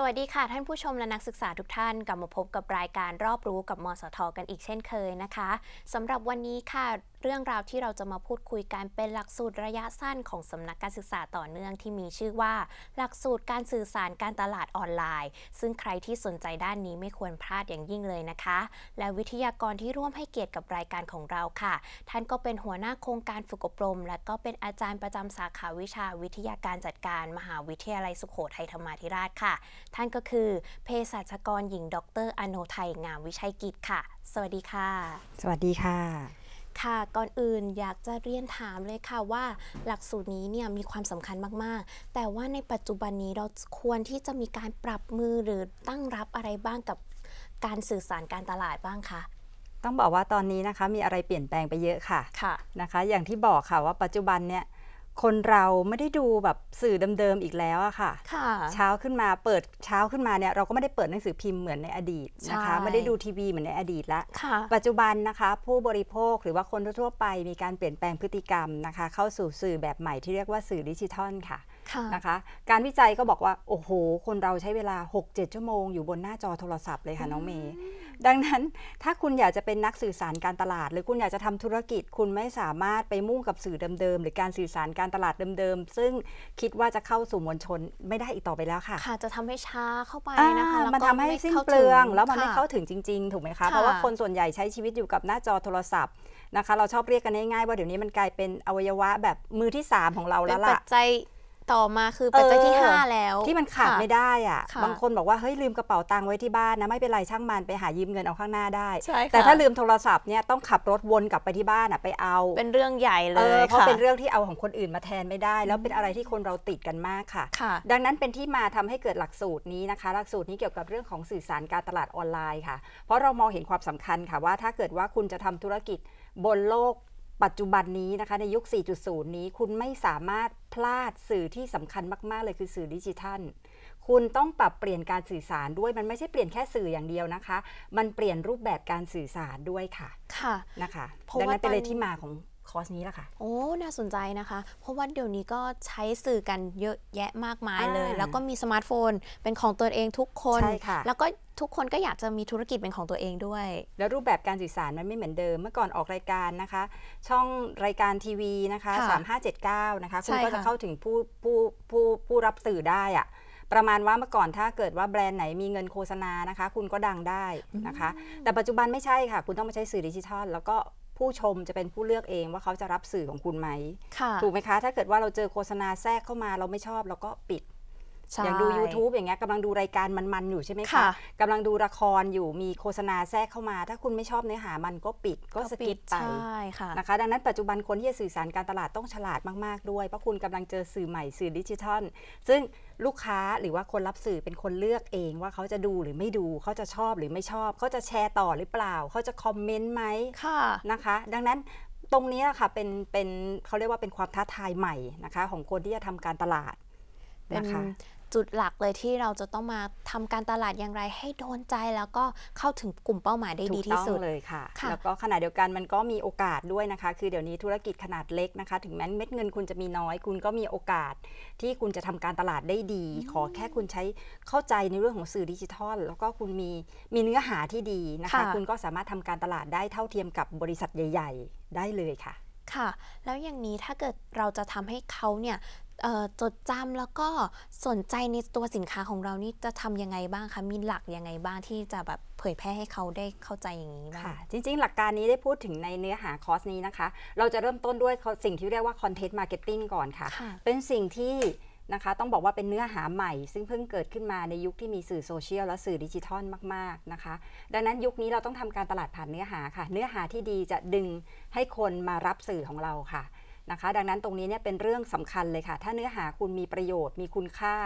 สวัสดีค่ะท่านผู้ชมและนักศึกษาทุกท่านกลับมาพบกับรายการรอบรู้กับมสทกันอีกเช่นเคยนะคะสำหรับวันนี้ค่ะเรื่องราวที่เราจะมาพูดคุยกันเป็นหลักสูตรระยะสั้นของสำนักการศึกษาต่อเนื่องที่มีชื่อว่าหลักสูตรการสื่อสารการตลาดออนไลน์ ซึ่งใครที่สนใจด้านนี้ไม่ควรพลาดอย่างยิ่งเลยนะคะ และวิทยากรที่ร่วมให้เกียรติกับรายการของเราค่ะ ท่านก็เป็นหัวหน้าโครงการฝึกอบรม และก็เป็นอาจารย์ประจำสาขาวิชาวิทยาการจัดการมหาวิทยาลัยสุขโขทัยธรรมาธิราชค่ะ ท่านก็คือ เภสัชกรหญิง ดร อโนไทยงามวิชัยกิจค่ะ สวัสดีค่ะ สวัสดีค่ะค่ะก่อนอื่นอยากจะเรียนถามเลยค่ะว่าหลักสูตรนี้เนี่ยมีความสำคัญมากๆ แต่ว่าในปัจจุบันนี้เราควรที่จะมีการปรับมือหรือตั้งรับอะไรบ้างกับการสื่อสารการตลาดบ้างคะต้องบอกว่าตอนนี้นะคะมีอะไรเปลี่ยนแปลงไปเยอะค่ะค่ะนะคะ อย่างที่บอกค่ะว่าปัจจุบันเนี่ยคนเราไม่ได้ดูแบบสื่อเดิมๆอีกแล้วอะค่ะ เช้าขึ้นมาเปิดเช้าขึ้นมาเนี่ยเราก็ไม่ได้เปิดหนังสือพิมพ์เหมือนในอดีตนะคะ ไม่ได้ดูทีวีเหมือนในอดีตละปัจจุบันนะคะ ผู้บริโภคหรือว่าคนทั่วไปมีการเปลี่ยนแปลงพฤติกรรมนะคะ เข้าสู่สื่อแบบใหม่ที่เรียกว่าสื่อดิจิทัลค่ะนะคะ การวิจัยก็บอกว่า โอ้โห คนเราใช้เวลา 6-7 ชั่วโมงอยู่บนหน้าจอโทรศัพท์เลยค่ะน้องเมย์ดังนั้นถ้าคุณอยากจะเป็นนักสื่อสารการตลาดหรือคุณอยากจะทำธุรกิจคุณไม่สามารถไปมุ่งกับสื่อเดิม ๆ หรือการสื่อสารการตลาดเดิม ๆ ซึ่งคิดว่าจะเข้าสู่มวลชนไม่ได้อีกต่อไปแล้วค่ะค่ะจะทำให้ช้าเข้าไปนะคะมันทำให้สิ้นเปลืองแล้วมันไม่เข้าถึงจริงๆถูกไหมคะเพราะว่าคนส่วนใหญ่ใช้ชีวิตอยู่กับหน้าจอโทรศัพท์นะคะเราชอบเรียกกันง่ายๆว่าเดี๋ยวนี้มันกลายเป็นอวัยวะแบบมือที่ 3 ของเราแล้วล่ะเป็นปัจจัยต่อมาคือปัจจัยที่ 5 แล้ว ที่มันขาดไม่ได้อ่ะบางคนบอกว่าเฮ้ยลืมกระเป๋าตังค์ไว้ที่บ้านนะไม่เป็นไรช่างมัน ไปหายืมเงินเอาข้างหน้าได้ แต่ถ้าลืมโทรศัพท์เนี่ยต้องขับรถวนกลับไปที่บ้านอ่ะไปเอา เป็นเรื่องใหญ่เลยเพราะเป็นเรื่องที่เอาของคนอื่นมาแทนไม่ได้ แล้วเป็นอะไรที่คนเราติดกันมากค่ะ ดังนั้นเป็นที่มาทำให้เกิดหลักสูตรนี้นะคะ หลักสูตรนี้เกี่ยวกับเรื่องของสื่อสารการตลาดออนไลน์ค่ะ เพราะเรามองเห็นความสำคัญค่ะว่า ถ้าเกิดว่าคุณจะทำธุรกิจบนโลกปัจจุบันนี้นะคะในยุค 4.0 นี้ คุณไม่สามารถพลาดสื่อที่สำคัญมาก ๆ เลยคือสื่อดิจิทัล คุณต้องปรับเปลี่ยนการสื่อสารด้วยมันไม่ใช่เปลี่ยนแค่สื่ออย่างเดียวนะคะ มันเปลี่ยนรูปแบบการสื่อสารด้วยค่ะ ค่ะนะคะดังนั้นเป็นเลยที่มาของคอร์สนี้ละค่ะโอ้ น่าสนใจนะคะ เพราะว่าเดี๋ยวนี้ก็ใช้สื่อกันเยอะแยะมากมายเลย แล้วก็มีสมาร์ทโฟนเป็นของตัวเองทุกคนใช่ค่ะแล้วก็ทุกคนก็อยากจะมีธุรกิจเป็นของตัวเองด้วย แล้วรูปแบบการสื่อสารมันไม่เหมือนเดิมเมื่อก่อนออกรายการนะคะ ช่องรายการทีวีนะคะ3579นะคะคุณก็จะเข้าถึงผู้ผู้ผู้ผู้รับสื่อได้อะประมาณว่าเมื่อก่อนถ้าเกิดว่าแบรนด์ไหนมีเงินโฆษณานะคะ คุณก็ดังได้นะคะ แต่ปัจจุบันไม่ใช่ค่ะ คุณต้องมาใช้สื่อดิจิทัล แล้วก็ผู้ชมจะเป็นผู้เลือกเองว่าเขาจะรับสื่อของคุณไหม ถูกไหมคะ ถ้าเกิดว่าเราเจอโฆษณาแทรกเข้ามาเราไม่ชอบเราก็ปิดอย่างดู YouTube อย่างเงี้ยกำลังดูรายการมันๆอยู่ใช่ไหมคะกำลังดูละครอยู่มีโฆษณาแทรกเข้ามา ถ้าคุณไม่ชอบเนื้อหามันก็ปิดก็สกิปไปนะคะดังนั้นปัจจุบันคนที่จะสื่อสารการตลาดต้องฉลาดมากๆด้วย เพราะคุณกำลังเจอสื่อใหม่สื่อดิจิทัลซึ่งลูกค้าหรือว่าคนรับสื่อเป็นคนเลือกเองว่าเขาจะดูหรือไม่ดูเขาจะชอบหรือไม่ชอบเขาจะแชร์ต่อหรือเปล่า เขาจะคอมเมนต์ไหมค่ะนะคะ ดังนั้นตรงนี้ค่ะเป็นเป็นเขาเรียกว่าเป็นความท้าทายใหม่นะคะ ของคนที่จะทำการตลาดนะคะจุดหลักเลยที่เราจะต้องมาทำการตลาดอย่างไรให้โดนใจแล้วก็เข้าถึงกลุ่มเป้าหมายได้ดีที่สุดเลยค่ะคะแล้วก็ขณะเดียวกันมันก็มีโอกาสด้วยนะคะ คือเดี๋ยวนี้ธุรกิจขนาดเล็กนะคะถึงแม้เม็ดเงินคุณจะมีน้อย คุณก็มีโอกาสที่คุณจะทำการตลาดได้ดี ขอแค่คุณใช้เข้าใจในเรื่องของสื่อดิจิทัล แล้วก็คุณมีมีเนื้อหาที่ดีนะคะคุณก็สามารถทำการตลาดได้เท่าเทียมกับบริษัทใหญ่ๆ ได้เลยค่ะ ค่ะ แล้วอย่างนี้ถ้าเกิดเราจะทำให้เขาเนี่ยจดจำแล้วก็สนใจในตัวสินค้าของเรานี่จะทำยังไงบ้างคะ มีหลักยังไงบ้างที่จะแบบเผยแพร่ให้เขาได้เข้าใจอย่างนี้บ้างจริงๆ หลักการนี้ได้พูดถึงในเนื้อหาคอร์สนี้นะคะ เราจะเริ่มต้นด้วยสิ่งที่เรียกว่าคอนเทนต์มาร์เก็ตติ้งก่อนค่ะ เป็นสิ่งที่นะคะต้องบอกว่าเป็นเนื้อหาใหม่ ซึ่งเพิ่งเกิดขึ้นมาในยุคที่มีสื่อโซเชียลและสื่อดิจิทัลมาก ๆนะคะ ดังนั้นยุคนี้เราต้องทำการตลาดผ่านเนื้อหาค่ะ เนื้อหาที่ดีจะดึงให้คนมารับสื่อของเราค่ะนะคะดังนั้นตรงนี้เนี่ยเป็นเรื่องสำคัญเลยค่ะ ถ้าเนื้อหาคุณมีประโยชน์ มีคุณค่า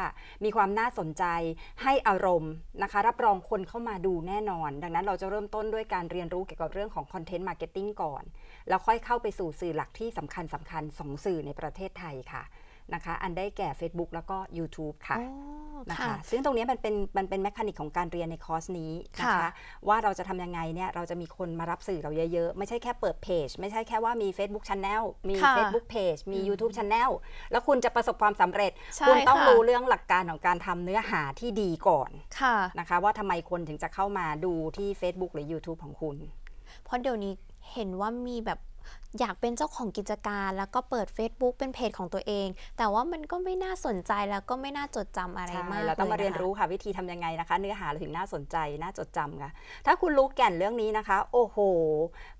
มีความน่าสนใจ ให้อารมณ์นะคะ รับรองคนเข้ามาดูแน่นอน ดังนั้นเราจะเริ่มต้นด้วยการเรียนรู้เกี่ยวกับเรื่องของคอนเทนต์มาร์เก็ตติ้งก่อน แล้วค่อยเข้าไปสู่สื่อหลักที่สำคัญสำคัญสองสื่อในประเทศไทยค่ะนะคะอันได้แก่ Facebook แล้วก็ YouTube ค่ะนะคะซึ่งตรงนี้มันเป็นมันเป็นแมคานิกของการเรียนในคอร์สนี้นะคะว่าเราจะทำยังไงเนี่ยเราจะมีคนมารับสื่อเราเยอะๆ ไม่ใช่แค่เปิดเพจไม่ใช่แค่ว่ามี Facebook Channel มี Facebook Page มี YouTube Channel แล้วคุณจะประสบความสำเร็จ คุณต้องรู้เรื่องหลักการของการทำเนื้อหาที่ดีก่อนนะคะว่าทำไมคนถึงจะเข้ามาดูที่ Facebook หรือ YouTube ของคุณ เพราะเดี๋ยวนี้เห็นว่ามีแบบอยากเป็นเจ้าของกิจการ แล้วก็เปิด Facebook เป็นเพจของตัวเอง แต่ว่ามันก็ไม่น่าสนใจแล้วก็ไม่น่าจดจำอะไรมากเราต้องมาเรียนรู้ค่ะวิธีทำยังไงนะคะ เนื้อหาาถึงน่าสนใจน่าจดจำค่ะถ้าคุณรู้แก่นเรื่องนี้นะคะ โอ้โห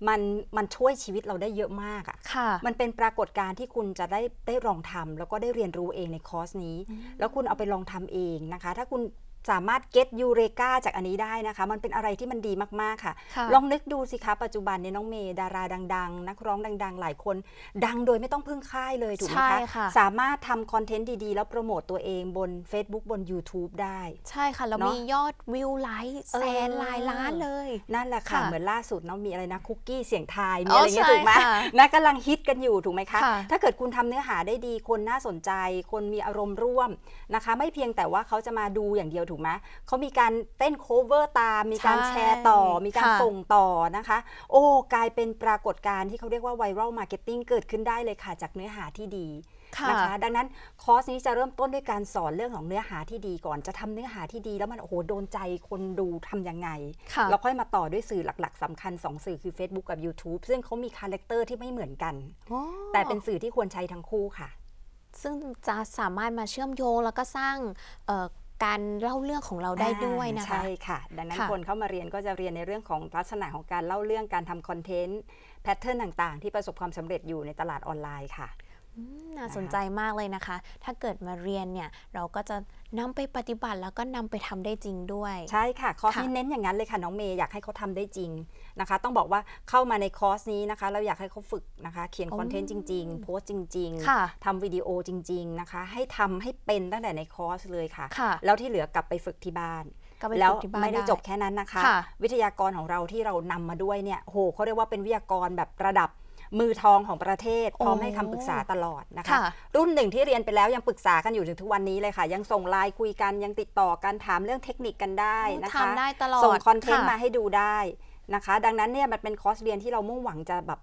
มันมันช่วยชีวิตเราได้เยอะมากอ่ะค่ะ มันเป็นปรากฏการณ์ที่คุณจะได้ได้ลองทำ แล้วก็ได้เรียนรู้เองในคอร์สนี้ แล้วคุณเอาไปลองทำเองนะคะ ถ้าคุณสามารถเก็ตยูเรกาจากอันนี้ได้นะคะ มันเป็นอะไรที่มันดีมากๆค่ะ ลองนึกดูสิคะปัจจุบันเนี่ยน้องเมย์ดาราดัง ๆ นักร้องดัง ๆ หลายคนดังโดยไม่ต้องพึ่งค่ายเลยถูกไหมคะคะ สามารถทำคอนเทนต์ดี ๆ แล้วโปรโมตตัวเองบน Facebook บน YouTube ได้ ใช่ค่ะ แล้วมียอดวิวไลค์แสนหลาย ล้านเลย นั่นแหละค่ะเหมือนล่าสุดน้องมีอะไรนะคุกกี้เสียงไทยมีอะไรเงี้ยถูกไหมนะกำลังฮิตกันอยู่ถูกไหมคะ ถ้าเกิดคุณทำเนื้อหาได้ดีคนน่าสนใจคนมีอารมณ์ร่วมนะคะ ไม่เพียงแต่ว่าเขาจะมาดูอย่างเดียวถูกไหมเขามีการเต้นโคเวอร์ตาม มีการแชร์ต่อมีการส่งต่อนะคะ โอ้กลายเป็นปรากฏการณ์ที่เขาเรียกว่าไวรัลมาร์เก็ตติ้งเกิดขึ้นได้เลยค่ะจากเนื้อหาที่ดีนะคะดังนั้นคอร์สนี้จะเริ่มต้นด้วยการสอนเรื่องของเนื้อหาที่ดีก่อนจะทำเนื้อหาที่ดี แล้วมันโอ้โหโดนใจคนดูทํำยังไงเราค่อยมาต่อด้วยสื่อหลักๆ สำคัญ2สื่อคือ Facebook กับ YouTube ซึ่งเขามีคาแรคเตอร์ที่ไม่เหมือนกันแต่เป็นสื่อที่ควรใช้ทั้งคู่ค่ะ ซึ่งจะสามารถมาเชื่อมโยงแล้วก็สร้างการเล่าเรื่องของเราได้ด้วยนะคะใช่ค่ะ ดังนั้นคนเข้ามาเรียนก็จะเรียนในเรื่องของลักษณะของการเล่าเรื่องการทำคอนเทนต์ แพทเทิร์นต่างๆ ที่ประสบความสำเร็จอยู่ในตลาดออนไลน์ค่ะน่าสนใจมากเลยนะคะ ถ้าเกิดมาเรียนเนี่ย เราก็จะนำไปปฏิบัติแล้วก็นำไปทำได้จริงด้วย ใช่ค่ะคอร์สนี้เน้นอย่างนั้นเลยค่ะ น้องเมย์อยากให้เขาทำได้จริงนะคะ ต้องบอกว่าเข้ามาในคอร์สนี้นะคะ เราอยากให้เขาฝึกนะคะเขียนคอนเทนต์จริง ๆโพสต์จริง ๆทำวิดีโอจริงๆนะคะ ให้ทำให้เป็นตั้งแต่ในคอร์สเลยค่ะ แล้วที่เหลือกลับไปฝึกที่บ้านแล้วไม่ได้จบแค่นั้นนะคะ วิทยากรของเราที่เรานำมาด้วยเนี่ยโหเขาเรียกว่าเป็นวิทยากรแบบระดับมือทองของประเทศพร้อมให้คำปรึกษาตลอดนะคะรุ่นหนึ่งที่เรียนไปแล้วยังปรึกษากันอยู่ถึงทุกวันนี้เลยค่ะ ยังส่งไลน์คุยกันยังติดต่อกันถามเรื่องเทคนิคกันได้นะคะส่งคอนเทนต์มาให้ดูได้นะคะดังนั้นเนี่ยมันเป็นคอร์สเรียนที่เรามุ่งหวังจะแบบ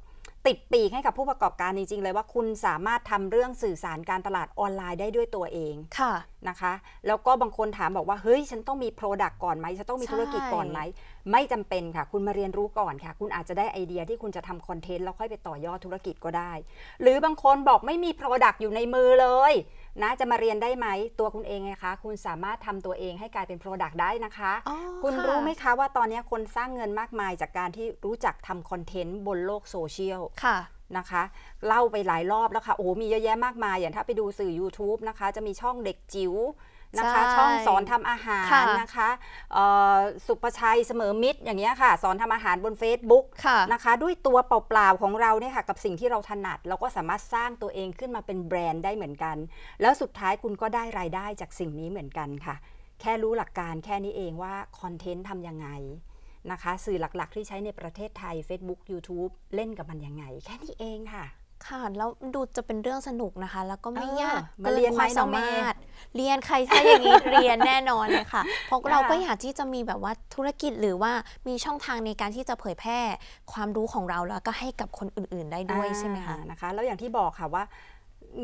ติดปีกให้กับผู้ประกอบการจริง ๆ เลยว่าคุณสามารถทำเรื่องสื่อสารการตลาดออนไลน์ได้ด้วยตัวเอง ค่ะ นะคะ แล้วก็บางคนถามบอกว่า เฮ้ย ฉันต้องมีโปรดักต์ก่อนไหมฉันต้องมีธุรกิจก่อนไหมไม่จำเป็นค่ะ คุณมาเรียนรู้ก่อนค่ะ คุณอาจจะได้ไอเดียที่คุณจะทำคอนเทนต์แล้วค่อยไปต่อยอดธุรกิจก็ได้ หรือบางคนบอกไม่มีโปรดักต์อยู่ในมือเลยนะจะมาเรียนได้ไหมตัวคุณเองไงคะ คุณสามารถทำตัวเองให้กลายเป็น Product ได้นะคะ คุณรู้ไหมคะว่าตอนนี้คนสร้างเงินมากมายจากการที่รู้จักทำคอนเทนต์บนโลกโซเชียลค่ะ นะคะ เล่าไปหลายรอบแล้วค่ะ โอ้ มีเยอะแยะมากมาย อย่างถ้าไปดูสื่อ YouTube นะคะ จะมีช่องเด็กจิ๋วนะคะช่องสอนทำอาหารนะคะสุประชัยเสมอมิตร อย่างเงี้ยค่ะ สอนทำอาหารบน Facebook นะคะด้วยตัวเปล่าๆ ของเราเนี่ยค่ะกับสิ่งที่เราถนัดเราก็สามารถสร้างตัวเองขึ้นมาเป็นแบรนด์ได้เหมือนกัน แล้วสุดท้ายคุณก็ได้รายได้จากสิ่งนี้เหมือนกันค่ะ แค่รู้หลักการแค่นี้เองว่าคอนเทนต์ทำยังไงนะคะสื่อหลักๆที่ใช้ในประเทศไทย Facebook YouTube เล่นกับมันยังไง แค่นี้เองค่ะค่ะแล้วดูจะเป็นเรื่องสนุกนะคะ แล้วก็ไม่ยากมาเรียนความสามารถเรียนใครถ้าอย่างนี้เรียนแน่นอนเลยค่ะเพราะเราก็อยากที่จะมีแบบว่าธุรกิจหรือว่ามีช่องทางในการที่จะเผยแพร่ความรู้ของเราแล้วก็ให้กับคนอื่นๆได้ด้วยใช่ไหมคะนะคะแล้วอย่างที่บอกค่ะว่า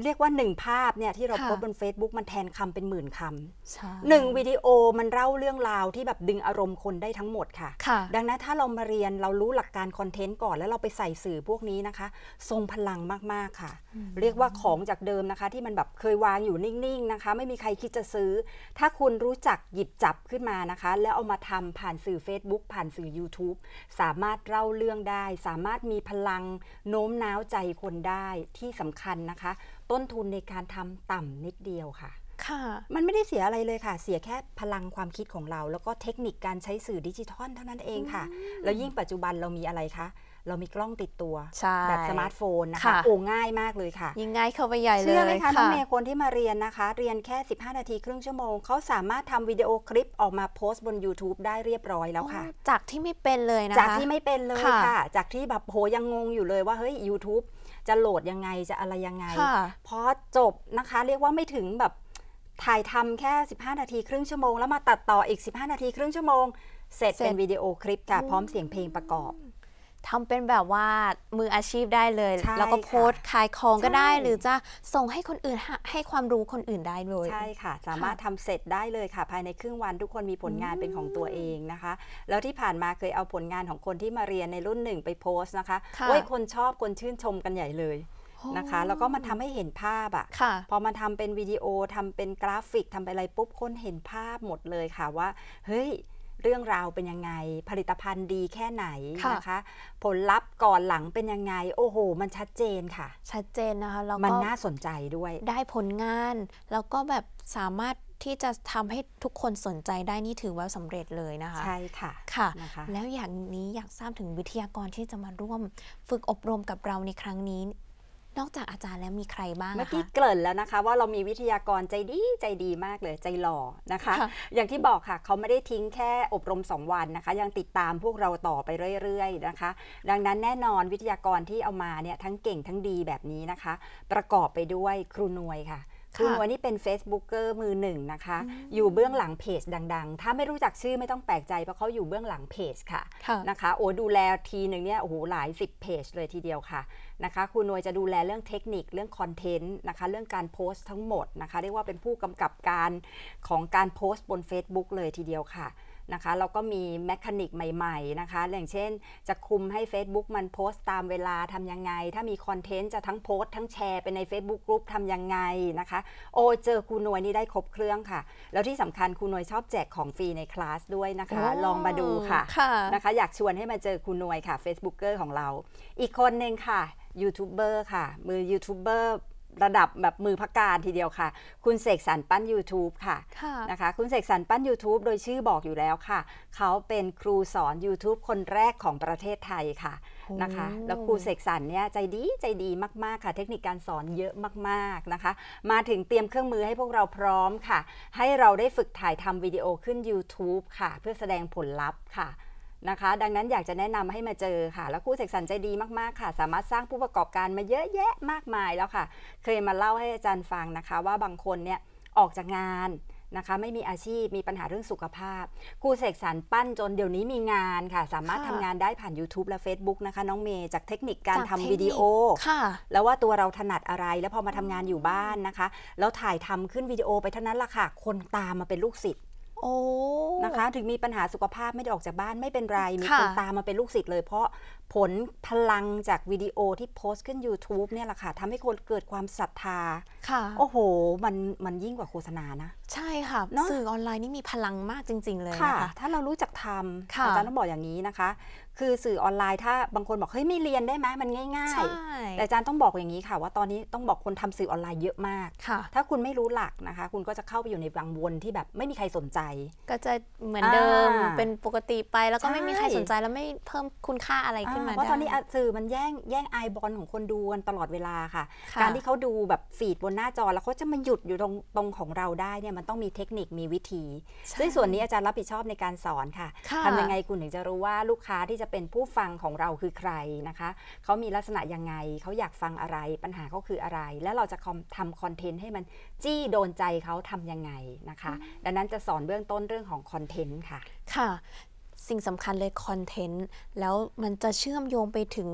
เรียกว่าหนึ่งภาพเนี่ยที่เราโพสบน Facebook มันแทนคำเป็นหมื่นคำหนึ่งวิดีโอมันเล่าเรื่องราวที่แบบดึงอารมณ์คนได้ทั้งหมดค่ะคะดังนั้นถ้าเรามาเรียนเรารู้หลักการคอนเทนต์ก่อน แล้วเราไปใส่สื่อพวกนี้นะคะ ทรงพลังมากๆค่ะ เรียกว่าของจากเดิมนะคะ ที่มันแบบเคยวางอยู่นิ่งๆนะคะ ไม่มีใครคิดจะซื้อ ถ้าคุณรู้จักหยิบจับขึ้นมานะคะ แล้วเอามาทำผ่านสื่อ Facebook ผ่านสื่อ YouTube สามารถเล่าเรื่องได้ สามารถมีพลังโน้มน้าวใจคนได้ที่สำคัญนะคะต้นทุนในการทำต่ำนิดเดียวค่ะ ค่ะ มันไม่ได้เสียอะไรเลยค่ะ เสียแค่พลังความคิดของเรา แล้วก็เทคนิคการใช้สื่อดิจิทัลเท่านั้นเองค่ะ แล้วยิ่งปัจจุบันเรามีอะไรคะ เรามีกล้องติดตัวแบบสมาร์ทโฟนนะคะโอ้ง่ายมากเลยค่ะยิ่งง่ายเข้าไปใหญ่เลยเชื่อไหมคะน้องเมย์คนที่มาเรียนนะคะ เรียนแค่ 15 นาทีครึ่งชั่วโมง เขาสามารถทำวิดีโอคลิปออกมาโพสต์บน YouTube ได้เรียบร้อยแล้วค่ะ จากที่ไม่เป็นเลยนะคะจากที่ไม่เป็นเลยค่ะ จากที่แบบโหยังงงอยู่เลยว่าเฮ้ย YouTube จะโหลดยังไงจะอะไรยังไงพอจบนะคะเรียกว่าไม่ถึงแบบถ่ายทำแค่ 15 นาทีครึ่งชั่วโมง แล้วมาตัดต่ออีก 15 นาทีครึ่งชั่วโมง เสร็จเป็นวิดีโอคลิปค่ะ พร้อมเสียงเพลงประกอบทำเป็นแบบว่ามืออาชีพได้เลย แล้วก็โพสขายของก็ได้หรือจะส่งให้คนอื่น ให้ความรู้คนอื่นได้เลยใช่ค่ะ สามารถทำเสร็จได้เลยค่ะ ภายในครึ่งวันทุกคนมีผลงานเป็นของตัวเองนะคะ แล้วที่ผ่านมาเคยเอาผลงานของคนที่มาเรียนในรุ่นหนึ่งไปโพสนะคะว่าคนชอบคนชื่นชมกันใหญ่เลยนะคะ แล้วก็มันทำให้เห็นภาพอะ่ะพอมาทำเป็นวิดีโอทำเป็นกราฟิกทำปอะไรปุ๊บคนเห็นภาพหมดเลยค่ะว่า เฮ้ยเรื่องราวเป็นยังไง ผลิตภัณฑ์ดีแค่ไหนนะคะผลลัพธ์ก่อนหลังเป็นยังไง โอ้โห มันชัดเจนค่ะ ชัดเจนนะคะแล้วมันน่าสนใจด้วย ได้ผลงาน แล้วก็แบบสามารถที่จะทำให้ทุกคนสนใจได้นี่ถือว่าสำเร็จเลยนะคะ ใช่ค่ะค่ะนะคะแล้วอย่างนี้อยากทราบถึงวิทยากรที่จะมาร่วมฝึกอบรมกับเราในครั้งนี้นอกจากอาจารย์แล้วมีใครบ้าง เมื่อกี้เกริ่นแล้วนะคะ ว่าเรามีวิทยากรใจดีใจดีมากเลย ใจหล่อนะคะ อย่างที่บอกค่ะเขาไม่ได้ทิ้งแค่อบรม 2 วันนะคะยังติดตามพวกเราต่อไปเรื่อยๆนะคะ ดังนั้นแน่นอนวิทยากรที่เอามาเนี่ยทั้งเก่งทั้งดีแบบนี้นะคะ ประกอบไปด้วยครูนวยค่ะคุณวันนี้เป็น Facebook เกอร์มือหนึ่งนะคะ อยู่เบื้องหลังเพจดังๆ ถ้าไม่รู้จักชื่อไม่ต้องแปลกใจ เพราะเขาอยู่เบื้องหลังเพจค่ะ นะคะ โอ้ดูแลทีหนึ่งเนี่ยโอ้โหหลาย 10เพจเลยทีเดียวค่ะนะคะคุณนวยจะดูแลเรื่องเทคนิคเรื่องคอนเทนต์นะคะ เรื่องการโพสต์ทั้งหมดนะคะ เรียกว่าเป็นผู้กำกับการของการโพสต์บน Facebook เลยทีเดียวค่ะนะคะเราก็มีแมคานิกใหม่ๆนะคะ อย่างเช่น จะคุมให้ Facebook มันโพสต์ตามเวลาทำยังไง ถ้ามีคอนเทนต์จะทั้งโพสต์ทั้งแชร์ไปใน Facebook ก r o u p ทำยังไงนะคะ โอเจอครูนวยนี่ได้ครบเครื่องค่ะ แล้วที่สำคัญครูนวยชอบแจกของฟรีในคลาสด้วยนะคะ ลองมาดูค่ะะนะคะอยากชวนให้มาเจอครูนวยค่ะ Facebooker ของเรา อีกคนหนึ่งค่ะยูทูบเบอร์ค่ะ มือยูทูบเบอร์ระดับแบบมือพักการทีเดียวค่ะ คุณเสกสรรปั้น YouTube ค่ะนะคะคุณเสกสรรปั้น YouTube โดยชื่อบอกอยู่แล้วค่ะ เขาเป็นครูสอน YouTube คนแรกของประเทศไทยค่ะนะคะ แล้ว ครูเสกสรรเนี่ยใจดีใจดีมากๆค่ะ เทคนิคการสอนเยอะมากๆนะคะ มาถึงเตรียมเครื่องมือให้พวกเราพร้อมค่ะ ให้เราได้ฝึกถ่ายทำวิดีโอขึ้น YouTube ค่ะ เพื่อแสดงผลลัพธ์ค่ะนะคะดังนั้นอยากจะแนะนำให้มาเจอค่ะ แล้วคู่เสกสรรใจดีมากๆค่ะ สามารถสร้างผู้ประกอบการมาเยอะแยะมากมายแล้วค่ะ เคยมาเล่าให้อาจารย์ฟังนะคะ ว่าบางคนเนี่ยออกจากงานนะคะไม่มีอาชีพมีปัญหาเรื่องสุขภาพครูเสกสรรปั้นจนเดี๋ยวนี้มีงานค่ะ สามารถทำงานได้ผ่าน YouTube และ Facebook นะคะ น้องเมย์จากเทคนิคการทำวิดีโอแล้วว่าตัวเราถนัดอะไรแล้วพอมาทำงานอยู่บ้านนะคะ แล้วถ่ายทำขึ้นวิดีโอไปเท่านั้นละค่ะคนตามมาเป็นลูกศิษย์นะคะถึงมีปัญหาสุขภาพไม่ได้ออกจากบ้านไม่เป็นไร มีคนตามมาเป็นลูกศิษย์เลย เพราะผลพลังจากวิดีโอที่โพสต์ขึ้น YouTube เนี่ยแหละค่ะทำให้คนเกิดความศรัทธาค่ะโอ้โหมันมันยิ่งกว่าโฆษณานะ ใช่ค่ะ สื่อออนไลน์นี่มีพลังมากจริง ๆ เลยค่ะ ถ้าเรารู้จักทำอาจารย์ต้องบอกอย่างนี้นะคะคือ สื่อออนไลน์ถ้าบางคนบอกเฮ้ยไม่เรียนได้ไหมมันง่ายๆแต่อาจารย์ต้องบอกอย่างนี้ค่ะ ว่าตอนนี้ต้องบอกคนทำสื่อออนไลน์เยอะมากถ้าคุณไม่รู้หลักนะคะ คุณก็จะเข้าไปอยู่ในวังวนที่แบบไม่มีใครสนใจ ก็จะเหมือนเดิมเป็นปกติไปแล้วก็ไม่มีใครสนใจแล้วไม่เพิ่มคุณค่าอะไรขึ้นมาเพราะตอนนี้สื่อมันแย่งแย่งไอบอลของคนดูกันตลอดเวลาค่ะการที่เขาดูแบบฟีดบนหน้าจอแล้วเขาจะมาหยุดอยู่ตรงตรงของเราได้เนี่ยมันต้องมีเทคนิคมีวิธีซึ่งส่วนนี้อาจารย์รับผิดชอบในการสอนค่ะทำยังไงคุณถึงจะรู้ว่าลูกค้าที่จะะเป็นผู้ฟังของเราคือใครนะคะ เขามีลักษณะยังไงเขาอยากฟังอะไร ปัญหาเขาคืออะไร แล้วเราจะทำคอนเทนต์ให้มันจี้โดนใจเขาทำยังไงนะคะ ดังนั้นจะสอนเบื้องต้นเรื่องของคอนเทนต์ค่ะ ค่ะ สิ่งสำคัญเลยคอนเทนต์ แล้วมันจะเชื่อมโยงไปถึง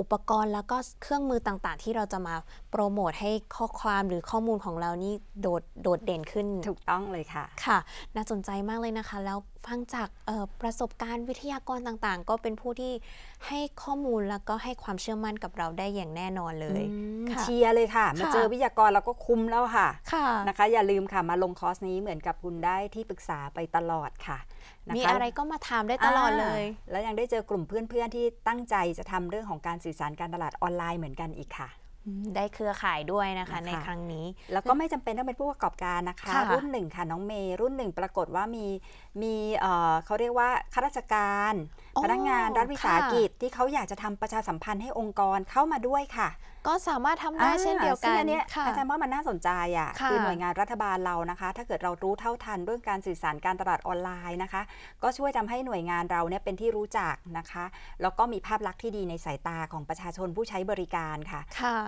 อุปกรณ์แล้วก็เครื่องมือต่างๆ ที่เราจะมาโปรโมทให้ข้อความหรือข้อมูลของเรานี่โดดโดดเด่นขึ้นถูกต้องเลยค่ะค่ะ น่าสนใจมากเลยนะคะ แล้วฟังจากประสบการณ์วิทยากรต่างๆ ก็เป็นผู้ที่ให้ข้อมูลแล้วก็ให้ความเชื่อมั่นกับเราได้อย่างแน่นอนเลยเชียร์เลยค่ะ มาเจอวิทยากรเราก็คุ้มแล้วค่ะคะนะคะ อย่าลืมค่ะมาลงคอร์สนี้เหมือนกับคุณได้ที่ปรึกษาไปตลอดค่ะมีอะไรก็มาถามได้ตลอดเลย แล้วยังได้เจอกลุ่มเพื่อนๆที่ตั้งใจจะทำเรื่องของของการสื่อสารการตลาดออนไลน์เหมือนกันอีกค่ะ ได้เครือข่ายด้วยนะคะ ในครั้งนี้แล้วก็ไม่จำเป็นต้องเป็นผู้ประกอบการนะคะ รุ่นหนึ่งค่ะน้องเมย์รุ่นหนึ่งปรากฏว่ามีมีเขาเรียกว่าข้าราชการ พนักงานรัฐวิสาหกิจที่เขาอยากจะทำประชาสัมพันธ์ให้องค์กรเข้ามาด้วยค่ะก็สามารถทำได้เช่นเดียวกันอันนี้อาจารย์ว่ามันน่าสนใจอ่ะคือหน่วยงานรัฐบาลเรานะคะ ถ้าเกิดเรารู้เท่าทันเรื่องการสื่อสารการตลาดออนไลน์นะคะ ก็ช่วยทำให้หน่วยงานเราเนี่ยเป็นที่รู้จักนะคะแล้วก็มีภาพลักษณ์ที่ดีในสายตาของประชาชนผู้ใช้บริการค่ะ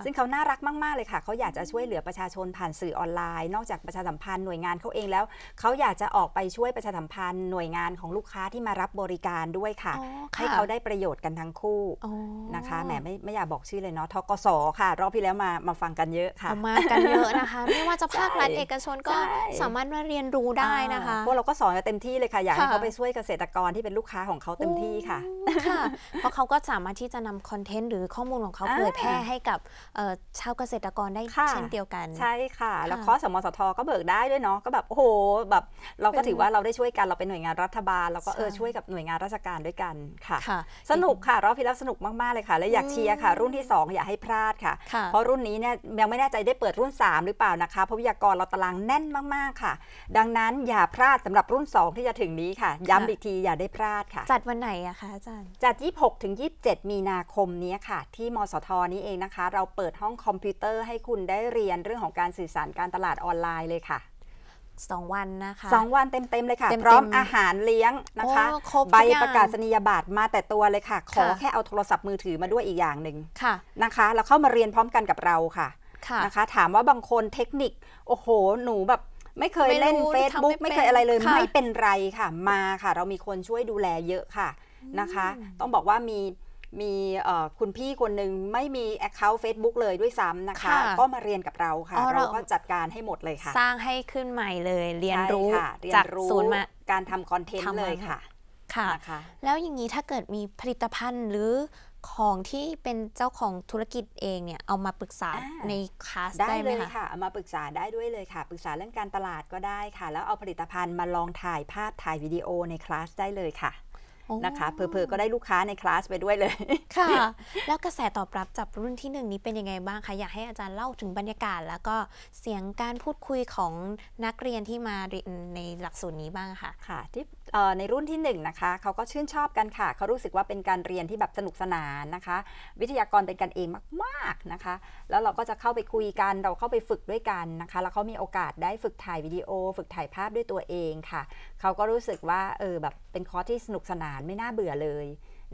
ซึ่งเขาน่ารักมากๆเลยค่ะเขาอยากจะช่วยเหลือประชาชนผ่านสื่อออนไลน์ นอกจากประชาสัมพันธ์หน่วยงานเขาเองแล้วเขาอยากจะออกไปช่วยประชาสัมพันธ์ หน่วยงานของลูกค้าที่มารับบริการด้วยค่ะ ให้เขาได้ประโยชน์กันทั้งคู่นะคะแหมไม่ไม่อยากบอกชื่อเลยเนาะทกสค่ะรอบที่แล้วมามาฟังกันเยอะค่ะ มากันเยอะนะคะไม่ว่าจะภาครัฐเอกชนก็สามารถมาเรียนรู้ได้นะคะพวกเราก็สอนเต็มที่เลยค่ะอยากให้เขาไปช่วยเกษตรกรที่เป็นลูกค้าของเขาเต็มที่ค่ะค่ะเพราะเขาก็สามารถที่จะนำคอนเทนต์หรือข้อมูลของเขาเผยแพร่ให้กับชาวเกษตรกรได้เช่นเดียวกันใช่ค่ะ แล้วข้อสมสทก็เบิกได้ด้วยเนาะก็แบบโอ้โหแบบ เราก็ถือว่าเราได้ช่วยกันเราเป็นหน่วยงานรัฐบาลเราก็เออช่วยกับหน่วยงานราชการด้วยกันค่ะสนุกค่ะรอบที่แล้วสนุกมากๆเลยค่ะ และอยากเชียร์ค่ะ รุ่นที่2อย่าให้พลาดติค่ะเพราะรุ่นนี้เนี่ยยังไม่แน่ใจได้เปิดรุ่น 3 หรือเปล่านะคะเพราะวิทยากรเราตารางแน่นมาก ๆค่ะ ดังนั้นอย่าพลาดสำหรับรุ่น 2 ที่จะถึงนี้ค่ะ ย้ำอีกทีอย่าได้พลาดค่ะ จัดวันไหนอะคะอาจารย์ จัด 26 ถึง 27 มีนาคมนี้ค่ะ ที่มสทนี้เองนะคะ เราเปิดห้องคอมพิวเตอร์ให้คุณได้เรียนเรื่องของการสื่อสารการตลาดออนไลน์เลยค่ะสองวันนะคะสองวันเต็ม ๆ เลยค่ะพร้อมอาหารเลี้ยงนะคะใบประกาศนียบัตรมาแต่ตัวเลยค่ะ ขอแค่เอาโทรศัพท์มือถือมาด้วยอีกอย่างหนึ่งะนะคะแล้วเข้ามาเรียนพร้อมกันกับเราค่ะนะคะถามว่าบางคนเทคนิคโอ้โหหนูแบบ ไม่เคยเล่น Facebook ไม่เคยอะไรเลย ไม่เป็นไรค่ะมาค่ะ เรามีคนช่วยดูแลเยอะค่ะนะคะ ต้องบอกว่ามีมีคุณพี่คนหนึ่งไม่มี Account Facebook เลยด้วยซ้ำนะคะ ก็มาเรียนกับเราค่ะ เราก็จัดการให้หมดเลยค่ะ สร้างให้ขึ้นใหม่เลยเรียนรู้จากศูนย์มาการทำคอนเทนต์เลยค่ะ ค่ะนะคะแล้วอย่างนี้ถ้าเกิดมีผลิตภัณฑ์หรือของที่เป็นเจ้าของธุรกิจเองเนี่ย เอามาปรึกษาในคลาสได้ไหมคะได้เลยค่ะ เอามาปรึกษาได้ด้วยเลยค่ะ ปรึกษาเรื่องการตลาดก็ได้ค่ะ แล้วเอาผลิตภัณฑ์มาลองถ่ายภาพถ่ายวิดีโอในคลาสได้เลยค่ะนะคะ เพอๆ ก็ได้ลูกค้าในคลาสไปด้วยเลยค่ะ แล้วกระแสตอบรับจากรุ่นที่งนี้เป็นยังไงบ้างคะ อยากให้อาจารย์เล่าถึงบรรยากาศ แล้วก็เสียงการพูดคุยของนักเรียนที่มาในหลักสูตรนี้บ้างค่ะค่ะที่ในรุ่นที่1นนะคะเขาก็ชื่นชอบกันค่ะเขารู้สึกว่าเป็นการเรียนที่แบบสนุกสนานนะคะ วิทยากรเป็นกันเองมากๆนะคะ แล้วเราก็จะเข้าไปคุยกันเราเข้าไปฝึกด้วยกันนะคะแล้วเขามีโอกาสได้ฝึกถ่ายวิดีโอ ฝึกถ่ายภาพด้วยตัวเองค่ะเขาก็รู้สึกว่าเออแบบเป็นคอร์สที่สนุกสนานไม่น่าเบื่อเลย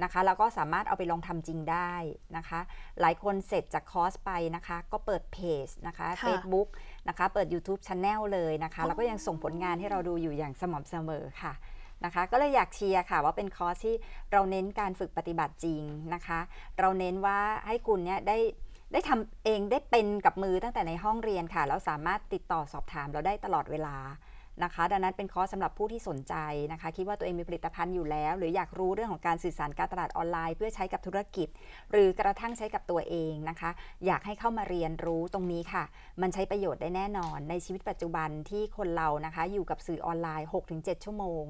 นะคะแล้วก็สามารถเอาไปลองทำจริงได้นะคะ หลายคนเสร็จจากคอร์สไปนะคะ ก็เปิดเพจนะคะ Facebook นะคะเปิด YouTube Channel เลยนะคะแล้วก็ยังส่งผลงานให้เราดูอยู่อย่างสม่ำเสมอค่ะนะคะก็เลยอยากเชียร์ค่ะว่าเป็นคอร์สที่เราเน้นการฝึกปฏิบัติจริงนะคะ เราเน้นว่าให้คุณเนี่ยได้ได้ทำเองได้เป็นกับมือตั้งแต่ในห้องเรียนค่ะแล้วสามารถติดต่อสอบถามเราได้ตลอดเวลานะคะ ดังนั้นเป็นคอร์สสำหรับผู้ที่สนใจนะคะ คิดว่าตัวเองมีผลิตภัณฑ์อยู่แล้ว หรืออยากรู้เรื่องของการสื่อสารการตลาดออนไลน์เพื่อใช้กับธุรกิจ หรือกระทั่งใช้กับตัวเองนะคะ อยากให้เข้ามาเรียนรู้ตรงนี้ค่ะ มันใช้ประโยชน์ได้แน่นอน ในชีวิตปัจจุบันที่คนเรานะคะอยู่กับสื่อออนไลน์ 6-7 ชั่วโมง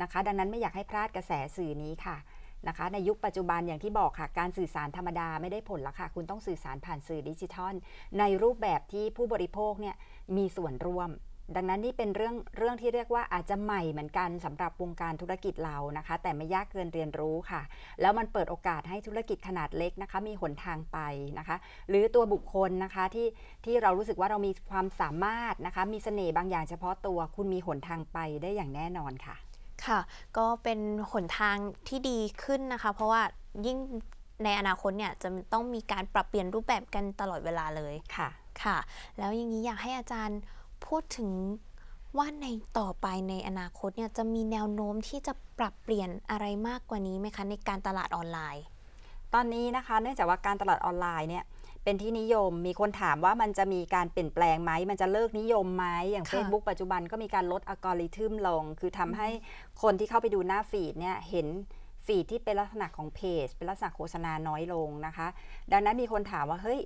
นะคะดังนั้นไม่อยากให้พลาดกระแสสื่อนี้ค่ะนะคะ ในยุคปัจจุบันอย่างที่บอกค่ะ การสื่อสารธรรมดาไม่ได้ผลละค่ะ คุณต้องสื่อสารผ่านสื่อดิจิทัล ในรูปแบบที่ผู้บริโภคเนี่ยมีส่วนร่วม ดังนั้นนี่เป็นเรื่องเรื่องที่เรียกว่าอาจจะใหม่เหมือนกันสำหรับวงการธุรกิจเรานะคะ แต่ไม่ยากเกินเรียนรู้ค่ะ แล้วมันเปิดโอกาสให้ธุรกิจขนาดเล็กนะคะ มีหนทางไปนะคะ หรือตัวบุคคลนะคะที่ที่เรารู้สึกว่าเรามีความสามารถนะคะ มีเสน่ห์บางอย่างเฉพาะตัวคุณมีหนทางไปได้อย่างแน่นอนค่ะค่ะ ก็เป็นหนทางที่ดีขึ้นนะคะ เพราะว่ายิ่งในอนาคตเนี่ยจะต้องมีการปรับเปลี่ยนรูปแบบกันตลอดเวลาเลย ค่ะ ค่ะ แล้วอย่างนี้อยากให้อาจารย์พูดถึงว่าในต่อไปในอนาคตเนี่ยจะมีแนวโน้มที่จะปรับเปลี่ยนอะไรมากกว่านี้ไหมคะในการตลาดออนไลน์ ตอนนี้นะคะเนื่องจากว่าการตลาดออนไลน์เนี่ยเป็นที่นิยมมีคนถามว่ามันจะมีการเปลี่ยนแปลงไหม มันจะเลิกนิยมไหม อย่าง Facebook ปัจจุบันก็มีการลดอัลกอริทึมลง คือทำให้คนที่เข้าไปดูหน้าฟีดเนี่ย เห็นฟีดที่เป็นลักษณะของเพจ เป็นลักษณะโฆษณาน้อยลงนะคะ ดังนั้นมีคนถามว่า เฮ้ย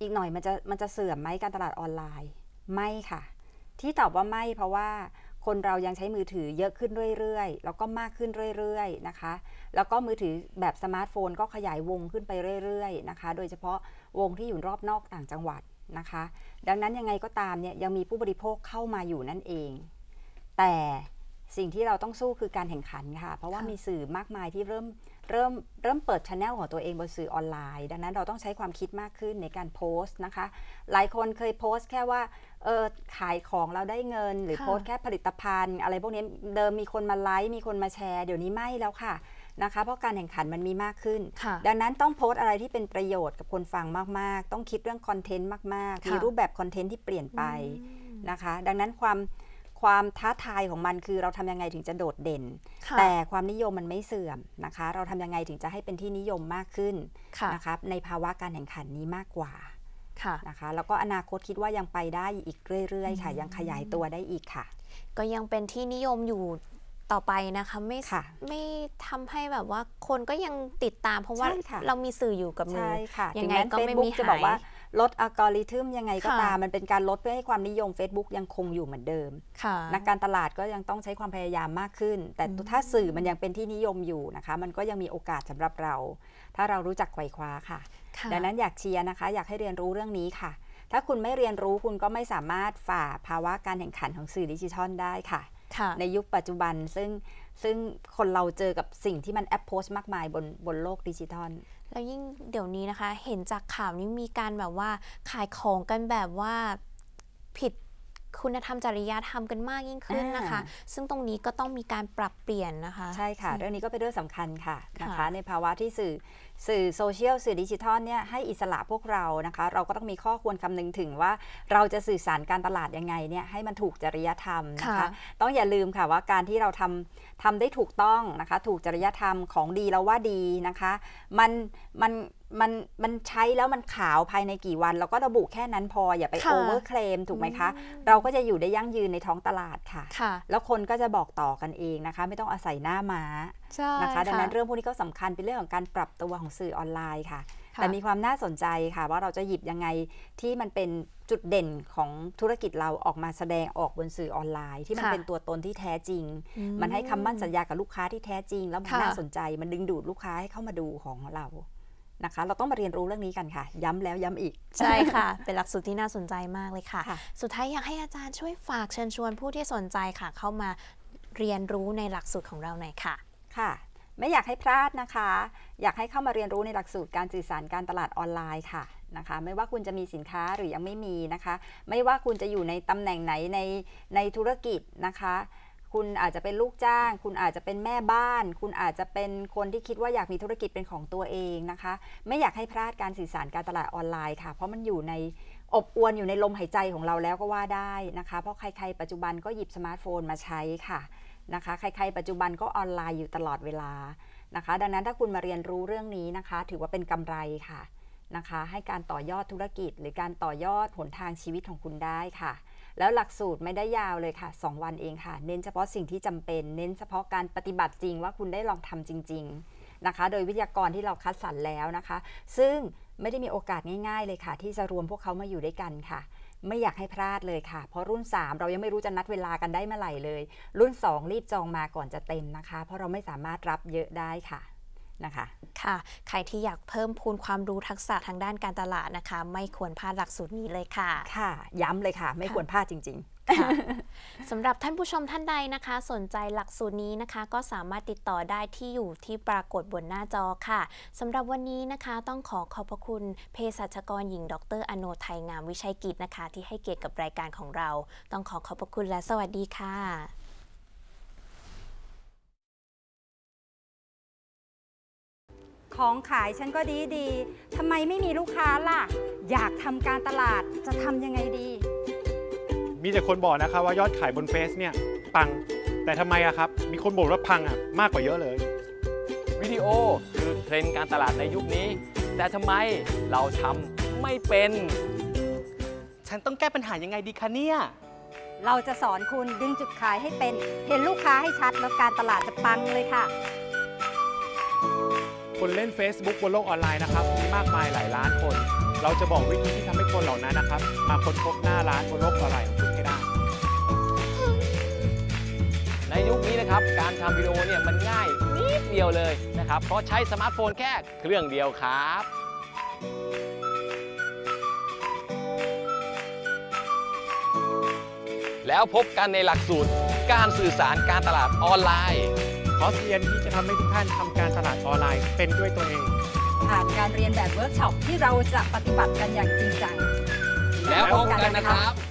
อีกหน่อยมันจะมันจะเสื่อมไหมการตลาดออนไลน์ ไม่ค่ะ ที่ตอบว่าไม่เพราะว่าคนเรายังใช้มือถือเยอะขึ้นเรื่อยๆแล้วก็มากขึ้นเรื่อยๆนะคะ แล้วก็มือถือแบบสมาร์ทโฟน ก็ขยายวงขึ้นไปเรื่อยๆนะคะ โดยเฉพาะวงที่อยู่รอบนอกต่างจังหวัดนะคะ ดังนั้นยังไงก็ตามเนี่ยยังมีผู้บริโภคเข้ามาอยู่นั่นเอง แต่สิ่งที่เราต้องสู้คือการแข่งขันค่ะ เพราะว่ามีสื่อมากมายที่เริ่มเริ่มเริ่มเปิดช anel ของตัวเองบนสื่อออนไลน์ดังนั้นเราต้องใช้ความคิดมากขึ้นในการโพสต์นะคะ หลายคนเคยโพสต์แค่ว่าเออขายของเราได้เงิน หรือโพสต์แค่ผลิตภัณฑ์ อะไรพวกนี้เดิมมีคนมาไลค์มีคนมาแชร์ เดี๋ยวนี้ไม่แล้วค่ะนะคะเพราะการแข่งขันมันมีมากขึ้น ดังนั้นต้องโพสต์อะไรที่เป็นประโยชน์กับคนฟังมากๆ ต้องคิดเรื่องคอนเทนต์มากๆมีรูปแบบคอนเทนต์ที่เปลี่ยนไปนะคะ ดังนั้นความความท้าทายของมันคือเราทำยังไงถึงจะโดดเด่น แต่ความนิยมมันไม่เสื่อมนะคะเราทำยังไงถึงจะให้เป็นที่นิยมมากขึ้นะนะคะในภาวะการแข่งขันนี้มากกว่าะนะคะแล้วก็อนาคตคิดว่ายังไปได้อีกเรื่อยๆ ค่ะยังขยายตัวได้อีกค่ะ ก็ยังเป็นที่นิยมอยู่ต่อไปนะคะไม่ไม่ทำให้แบบว่าคนก็ยังติดตามเพราะว่าเรามีสื่ออยู่กับมือยังไงก็ไม่มีหายลดอัลกอริทึมยังไงก็ตาม มันเป็นการลดเพื่อให้ความนิยม Facebook ยังคงอยู่เหมือนเดิมนักการตลาดก็ยังต้องใช้ความพยายามมากขึ้น แต่ถ้าสื่อมันยังเป็นที่นิยมอยู่นะคะ มันก็ยังมีโอกาสสำหรับเรา ถ้าเรารู้จักไขว่คว้าค่ะ ดังนั้นอยากเชียร์นะคะ อยากให้เรียนรู้เรื่องนี้ค่ะ ถ้าคุณไม่เรียนรู้คุณก็ไม่สามารถฝ่าภาวะการแข่งขันของสื่อดิจิทัลได้ค่ะในยุคปัจจุบันซึ่งซึ่งคนเราเจอกับสิ่งที่มันแอปโพสมากมายบนบนโลกดิจิทัลแล้วยิ่งเดี๋ยวนี้นะคะ เห็นจากข่าวนี้มีการแบบว่าขายของกันแบบว่าผิดคุณธรรมจริยธรรมกันมากยิ่งขึ้นนะคะ ซึ่งตรงนี้ก็ต้องมีการปรับเปลี่ยนนะคะ ใช่ค่ะ เรื่องนี้ก็เป็นเรื่องสำคัญค่ะนะคะในภาวะที่สื่อสื่อโซเชียลสื่อดิจิทัลเนี่ยให้อิสระพวกเรานะคะ เราก็ต้องมีข้อควรคำนึงถึงว่าเราจะสื่อสารการตลาดยังไงเนี่ยให้มันถูกจริยธรรมนะคะต้องอย่าลืมค่ะว่าการที่เราทำทำได้ถูกต้องนะคะ ถูกจริยธรรมของดีเราว่าดีนะคะ มันมันมันมันใช้แล้วมันขาวภายในกี่วัน เราก็ระบุแค่นั้นพอ อย่าไปโอเวอร์เคลมถูกไหมคะ เราก็จะอยู่ได้ยั่งยืนในท้องตลาดค่ะคะแล้วคนก็จะบอกต่อกันเองนะคะ ไม่ต้องอาศัยหน้าม้านะคะ ดังนั้นเรื่องพวกนี้ก็สำคัญเป็นเรื่องของการปรับตัวของสื่อออนไลน์ค่ะ แต่มีความน่าสนใจค่ะ ว่าเราจะหยิบยังไงที่มันเป็นจุดเด่นของธุรกิจเราออกมาแสดงออกบนสื่อออนไลน์ ที่มันเป็นตัวตนที่แท้จริงมันให้คำมั่นสัญญากับลูกค้าที่แท้จริงแล้วมันน่าสนใจมันดึงดูดลูกค้าให้เข้ามาดูของเรานะคะเราต้องมาเรียนรู้เรื่องนี้กันค่ะ ย้ำแล้วย้ำอีก ใช่ค่ะ เป็นหลักสูตรที่น่าสนใจมากเลยค่ะ สุดท้ายอยากให้อาจารย์ช่วยฝากเชิญชวนผู้ที่สนใจค่ะ เข้ามาเรียนรู้ในหลักสูตรของเราหน่อยค่ะค่ะไม่อยากให้พลาดนะคะ อยากให้เข้ามาเรียนรู้ในหลักสูตรการสื่อสารการตลาดออนไลน์ค่ะนะคะ ไม่ว่าคุณจะมีสินค้าหรือยังไม่มีนะคะ ไม่ว่าคุณจะอยู่ในตำแหน่งไหนในในธุรกิจนะคะคุณอาจจะเป็นลูกจ้าง คุณอาจจะเป็นแม่บ้าน คุณอาจจะเป็นคนที่คิดว่าอยากมีธุรกิจเป็นของตัวเองนะคะ ไม่อยากให้พลาดการสื่อสารการตลาดออนไลน์ค่ะ เพราะมันอยู่ในอบอวนอยู่ในลมหายใจของเราแล้วก็ว่าได้นะคะ เพราะใครๆ ปัจจุบันก็หยิบสมาร์ทโฟนมาใช้ค่ะนะคะ ใครๆ ปัจจุบันก็ออนไลน์อยู่ตลอดเวลานะคะ ดังนั้นถ้าคุณมาเรียนรู้เรื่องนี้นะคะ ถือว่าเป็นกำไรค่ะนะคะ ให้การต่อยอดธุรกิจ หรือการต่อยอดผลทางชีวิตของคุณได้ค่ะแล้วหลักสูตรไม่ได้ยาวเลยค่ะ 2 วันเองค่ะ เน้นเฉพาะสิ่งที่จำเป็น เน้นเฉพาะการปฏิบัติจริงว่าคุณได้ลองทำจริง ๆนะคะ โดยวิทยากรที่เราคัดสรรแล้วนะคะ ซึ่งไม่ได้มีโอกาสง่ายๆเลยค่ะ ที่จะรวมพวกเขามาอยู่ด้วยกันค่ะ ไม่อยากให้พลาดเลยค่ะ เพราะรุ่น 3 เรายังไม่รู้จะนัดเวลากันได้เมื่อไหร่เลย รุ่น 2 รีบจองมา ก่อนจะเต็มนะคะ เพราะเราไม่สามารถรับเยอะได้ค่ะนะคะค่ะ ใครที่อยากเพิ่มพูนความรู้ทักษะทางด้านการตลาดนะคะ ไม่ควรพลาดหลักสูตรนี้เลยค่ะ ค่ะ ย้ำเลยค่ะ ไม่ควรพลาดจริงๆสำหรับท่านผู้ชมท่านใดนะคะ สนใจหลักสูตรนี้นะคะ ก็สามารถติดต่อได้ที่อยู่ที่ปรากฏบนหน้าจอค่ะสำหรับวันนี้นะคะต้องขอขอบพระคุณเภสัชกรหญิงดรอโนไทยงามวิชัยกิจนะคะ ที่ให้เกียรติกับรายการของเรา ต้องขอขอบพระคุณและสวัสดีค่ะของขายฉันก็ดีดีทำไมไม่มีลูกค้าล่ะ อยากทำการตลาดจะทำยังไงดี มีแต่คนบอกนะคะว่ายอดขายบนเฟซเนี่ยปัง แต่ทำไมอะครับ มีคนบอกว่าพังอะมากกว่าเยอะเลย วิดีโอคือเทรนด์การตลาดในยุคนี้ แต่ทำไมเราทำไม่เป็น ฉันต้องแก้ปัญหายังไงดีคะเนี่ย เราจะสอนคุณดึงจุดขายให้เป็นเห็นลูกค้าให้ชัดแล้วการตลาดจะปังเลยค่ะคนเล่น Facebook บนโลกออนไลน์นะครับมีมากมายหลายล้านคน เราจะบอกวิธีที่ทำให้คนเหล่านั้นนะครับมาค้นพบหน้าร้านบนโลกออนไลน์ของคุณให้ได้ ในยุคนี้นะครับการทำวิดีโอเนี่ยมันง่ายนิดเดียวเลยนะครับเพราะใช้สมาร์ทโฟนแค่เครื่องเดียวครับ แล้วพบกันในหลักสูตรการสื่อสารการตลาดออนไลน์คอร์สเรียนที่จะทำให้ทุกท่านทำการตลาดออนไลน์เป็นด้วยตัวเอง ผ่านการเรียนแบบเวิร์กช็อป ที่เราจะปฏิบัติกันอย่างจริงจัง แล้วพบกันนะครับ